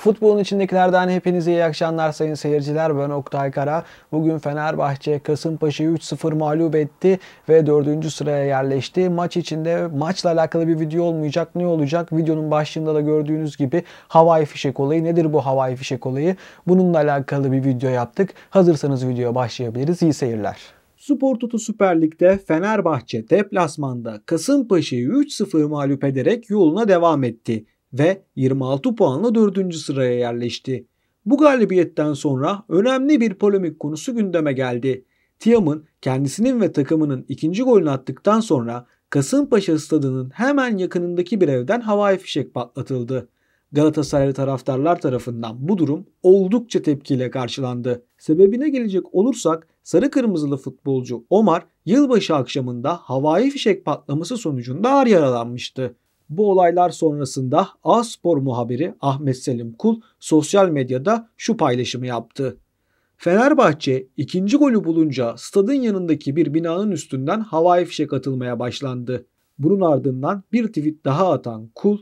Futbolun içindekilerden hepinize iyi akşamlar sayın seyirciler. Ben Oktay Kara. Bugün Fenerbahçe Kasımpaşa'yı 3-0 mağlup etti ve 4. sıraya yerleşti. Maç içinde maçla alakalı bir video olmayacak. Ne olacak? Videonun başlığında da gördüğünüz gibi havai fişek olayı. Nedir bu havai fişek olayı? Bununla alakalı bir video yaptık. Hazırsanız videoya başlayabiliriz. İyi seyirler. Spor Toto Süper Lig'de Fenerbahçe deplasmanda Kasımpaşa'yı 3-0 mağlup ederek yoluna devam etti ve 26 puanla 4. sıraya yerleşti. Bu galibiyetten sonra önemli bir polemik konusu gündeme geldi. Tiam'ın kendisinin ve takımının ikinci golünü attıktan sonra Kasımpaşa stadının hemen yakınındaki bir evden havai fişek patlatıldı. Galatasaray taraftarlar tarafından bu durum oldukça tepkiyle karşılandı. Sebebine gelecek olursak sarı kırmızılı futbolcu Omar yılbaşı akşamında havai fişek patlaması sonucunda ağır yaralanmıştı. Bu olaylar sonrasında A Spor muhabiri Ahmet Selim Kul sosyal medyada şu paylaşımı yaptı. Fenerbahçe ikinci golü bulunca stadın yanındaki bir binanın üstünden havai fişek atılmaya başlandı. Bunun ardından bir tweet daha atan Kul,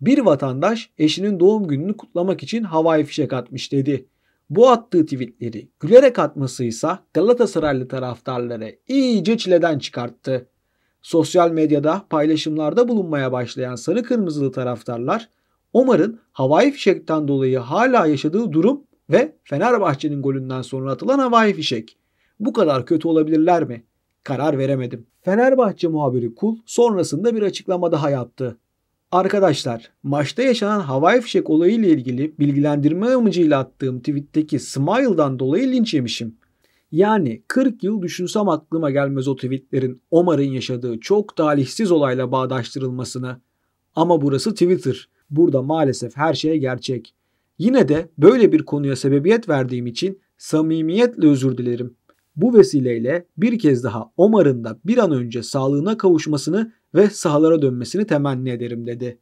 bir vatandaş eşinin doğum gününü kutlamak için havai fişek atmış dedi. Bu attığı tweetleri gülerek atması Galatasaraylı taraftarlara iyice çileden çıkarttı. Sosyal medyada paylaşımlarda bulunmaya başlayan sarı kırmızılı taraftarlar Omar'ın havai fişekten dolayı hala yaşadığı durum ve Fenerbahçe'nin golünden sonra atılan havai fişek. Bu kadar kötü olabilirler mi? Karar veremedim. Fenerbahçe muhabiri Kul sonrasında bir açıklama daha yaptı. Arkadaşlar, maçta yaşanan havai fişek olayı ile ilgili bilgilendirme amacıyla attığım tweetteki Smile'dan dolayı linç yemişim. Yani 40 yıl düşünsem aklıma gelmez o tweetlerin Omar'ın yaşadığı çok talihsiz olayla bağdaştırılmasını. Ama burası Twitter. Burada maalesef her şey gerçek. Yine de böyle bir konuya sebebiyet verdiğim için samimiyetle özür dilerim. Bu vesileyle bir kez daha Omar'ın da bir an önce sağlığına kavuşmasını ve sahalara dönmesini temenni ederim dedi.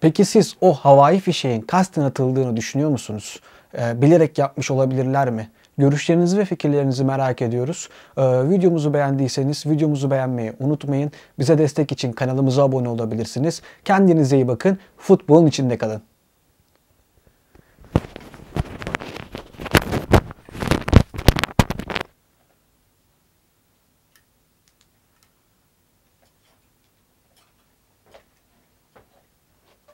Peki siz o havai fişeğin kasten atıldığını düşünüyor musunuz? Ee, bilerek yapmış olabilirler mi? Görüşlerinizi ve fikirlerinizi merak ediyoruz. Ee, videomuzu beğendiyseniz videomuzu beğenmeyi unutmayın. Bize destek için kanalımıza abone olabilirsiniz. Kendinize iyi bakın. Futbolun içinde kalın.